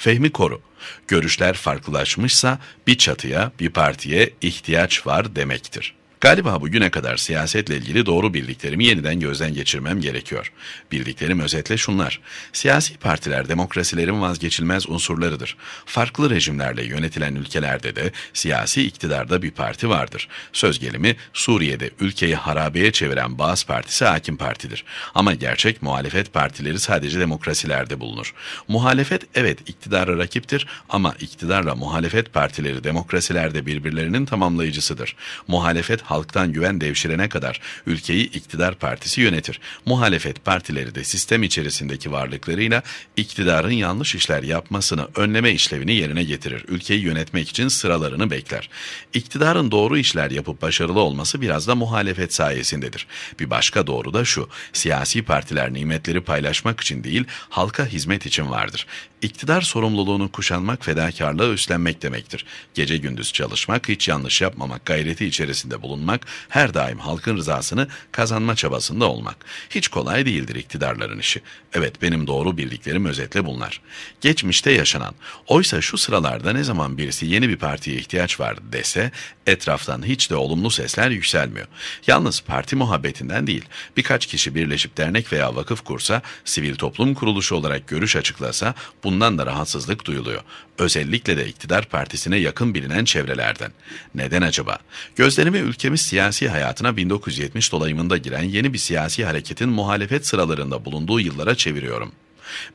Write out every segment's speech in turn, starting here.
Fehmi Koru. Görüşler farklılaşmışsa bir çatıya, bir partiye ihtiyaç var demektir. Galiba bugüne kadar siyasetle ilgili doğru bildiklerimi yeniden gözden geçirmem gerekiyor. Bildiklerim özetle şunlar. Siyasi partiler demokrasilerin vazgeçilmez unsurlarıdır. Farklı rejimlerle yönetilen ülkelerde de siyasi iktidarda bir parti vardır. Söz gelimi Suriye'de ülkeyi harabeye çeviren Bağız Partisi hakim partidir. Ama gerçek muhalefet partileri sadece demokrasilerde bulunur. Muhalefet evet iktidara rakiptir ama iktidarla muhalefet partileri demokrasilerde birbirlerinin tamamlayıcısıdır. Muhalefet halktan güven devşirene kadar ülkeyi iktidar partisi yönetir. Muhalefet partileri de sistem içerisindeki varlıklarıyla iktidarın yanlış işler yapmasını önleme işlevini yerine getirir. Ülkeyi yönetmek için sıralarını bekler. İktidarın doğru işler yapıp başarılı olması biraz da muhalefet sayesindedir. Bir başka doğru da şu, siyasi partiler nimetleri paylaşmak için değil, halka hizmet için vardır. İktidar sorumluluğunu kuşanmak fedakarlığa üstlenmek demektir. Gece gündüz çalışmak, hiç yanlış yapmamak gayreti içerisinde bulunmak bulunmak, her daim halkın rızasını kazanma çabasında olmak. Hiç kolay değildir iktidarların işi. Evet benim doğru bildiklerim özetle bunlar. Geçmişte yaşanan, oysa şu sıralarda ne zaman birisi yeni bir partiye ihtiyaç var dese etraftan hiç de olumlu sesler yükselmiyor. Yalnız parti muhabbetinden değil, birkaç kişi birleşip dernek veya vakıf kursa, sivil toplum kuruluşu olarak görüş açıklasa bundan da rahatsızlık duyuluyor. Özellikle de iktidar partisine yakın bilinen çevrelerden. Neden acaba? Gözlerimi ülke ülkemiz siyasi hayatına 1970 dolayımında giren yeni bir siyasi hareketin muhalefet sıralarında bulunduğu yıllara çeviriyorum.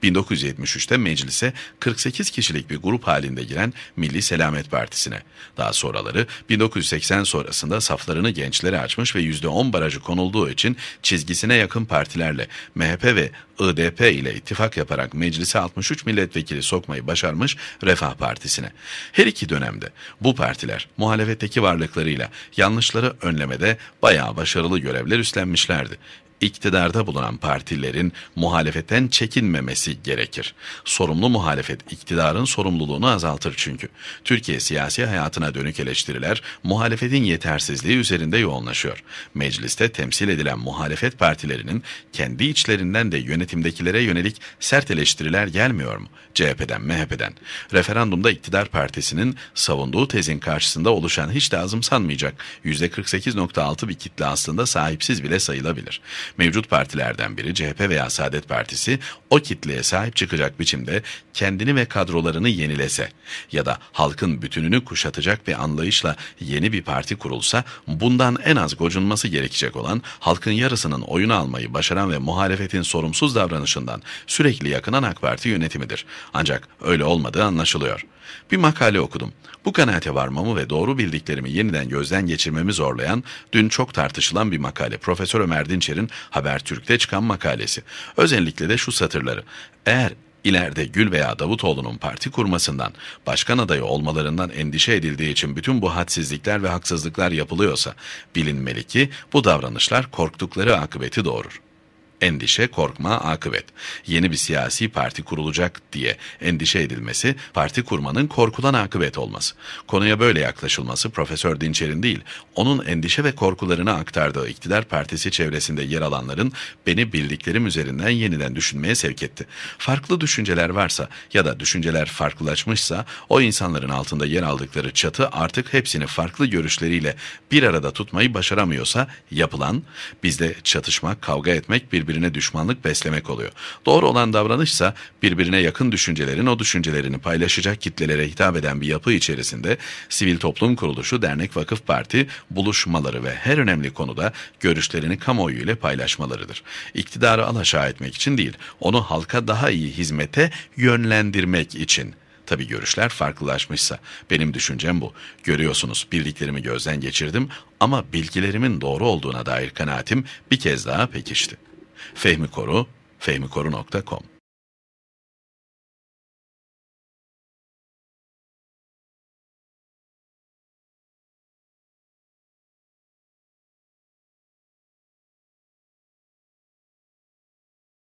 1973'te meclise 48 kişilik bir grup halinde giren Milli Selamet Partisi'ne. Daha sonraları 1980 sonrasında saflarını gençlere açmış ve %10 barajı konulduğu için çizgisine yakın partilerle MHP ve IDP ile ittifak yaparak meclise 63 milletvekili sokmayı başarmış Refah Partisi'ne. Her iki dönemde bu partiler muhalefetteki varlıklarıyla yanlışları önlemede bayağı başarılı görevler üstlenmişlerdi iktidarda bulunan partilerin muhalefetten çekinmemesi gerekir. Sorumlu muhalefet iktidarın sorumluluğunu azaltır çünkü. Türkiye siyasi hayatına dönük eleştiriler muhalefetin yetersizliği üzerinde yoğunlaşıyor. Mecliste temsil edilen muhalefet partilerinin kendi içlerinden de yönetimdekilere yönelik sert eleştiriler gelmiyor mu? CHP'den, MHP'den. Referandumda iktidar partisinin savunduğu tezin karşısında oluşan hiç de azımsanmayacak %48.6 bir kitle aslında sahipsiz bile sayılabilir. Mevcut partilerden biri CHP veya Saadet Partisi o kitleye sahip çıkacak biçimde kendini ve kadrolarını yenilese ya da halkın bütününü kuşatacak bir anlayışla yeni bir parti kurulsa bundan en az gocunması gerekecek olan halkın yarısının oyunu almayı başaran ve muhalefetin sorumsuz davranışından sürekli yakınan AK Parti yönetimidir. Ancak öyle olmadığı anlaşılıyor. Bir makale okudum. Bu kanaate varmamı ve doğru bildiklerimi yeniden gözden geçirmemi zorlayan, dün çok tartışılan bir makale Profesör Ömer Dinçer'in Habertürk'te çıkan makalesi. Özellikle de şu satırları. Eğer ileride Gül veya Davutoğlu'nun parti kurmasından, başkan adayı olmalarından endişe edildiği için bütün bu hadsizlikler ve haksızlıklar yapılıyorsa, bilinmeli ki bu davranışlar korktukları akıbeti doğurur endişe, korkma, akıbet. Yeni bir siyasi parti kurulacak diye endişe edilmesi, parti kurmanın korkulan akıbet olması. Konuya böyle yaklaşılması Profesör Dinçer'in değil, onun endişe ve korkularını aktardığı iktidar partisi çevresinde yer alanların beni bildiklerim üzerinden yeniden düşünmeye sevk etti. Farklı düşünceler varsa ya da düşünceler farklılaşmışsa o insanların altında yer aldıkları çatı artık hepsini farklı görüşleriyle bir arada tutmayı başaramıyorsa yapılan bizde çatışmak, kavga etmek, birbirine birbirine düşmanlık beslemek oluyor. Doğru olan davranışsa birbirine yakın düşüncelerin o düşüncelerini paylaşacak kitlelere hitap eden bir yapı içerisinde sivil toplum kuruluşu, dernek, vakıf, parti buluşmaları ve her önemli konuda görüşlerini kamuoyu ile paylaşmalarıdır. İktidarı alaşağı etmek için değil, onu halka daha iyi hizmete yönlendirmek için Tabi görüşler farklılaşmışsa. Benim düşüncem bu. Görüyorsunuz bildiklerimi gözden geçirdim ama bilgilerimin doğru olduğuna dair kanaatim bir kez daha pekişti. Fehmi Koru, fehmikoru.com